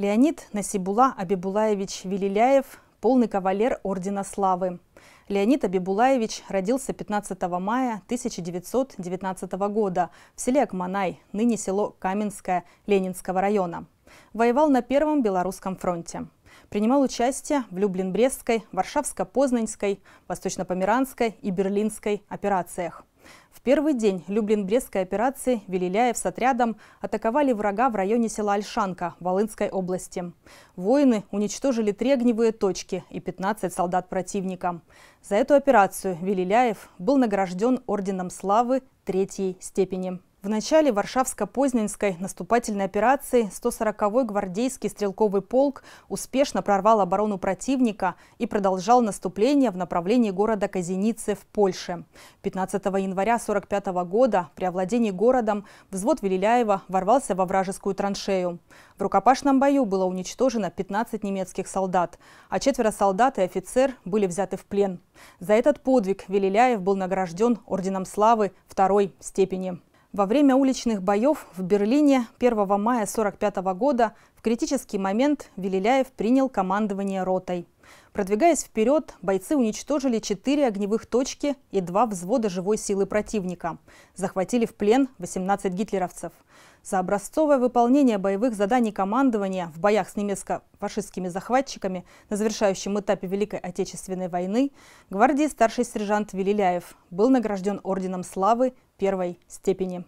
Леонид Насибула Абибулаевич Велиляев – полный кавалер Ордена Славы. Леонид Абибулаевич родился 15 мая 1919 года в селе Акманай, ныне село Каменское Ленинского района. Воевал на Первом Белорусском фронте. Принимал участие в Люблин-Брестской, Варшавско-Познанской, Восточно-Померанской и Берлинской операциях. В первый день Люблин-Брестской операции Велиляев с отрядом атаковали врага в районе села Альшанка Волынской области. Воины уничтожили три огневые точки и 15 солдат противника. За эту операцию Велиляев был награжден Орденом Славы третьей степени. В начале Варшавско-Позненской наступательной операции 140-й гвардейский стрелковый полк успешно прорвал оборону противника и продолжал наступление в направлении города Казеницы в Польше. 15 января 1945 года при овладении городом взвод Велиляева ворвался во вражескую траншею. В рукопашном бою было уничтожено 15 немецких солдат, а четверо солдат и офицер были взяты в плен. За этот подвиг Велиляев был награжден Орденом Славы второй степени. Во время уличных боев в Берлине 1 мая 1945 года в критический момент Велиляев принял командование ротой. Продвигаясь вперед, бойцы уничтожили четыре огневых точки и два взвода живой силы противника. Захватили в плен 18 гитлеровцев. За образцовое выполнение боевых заданий командования в боях с немецко-фашистскими захватчиками на завершающем этапе Великой Отечественной войны гвардии старший сержант Велиляев был награжден Орденом Славы первой степени.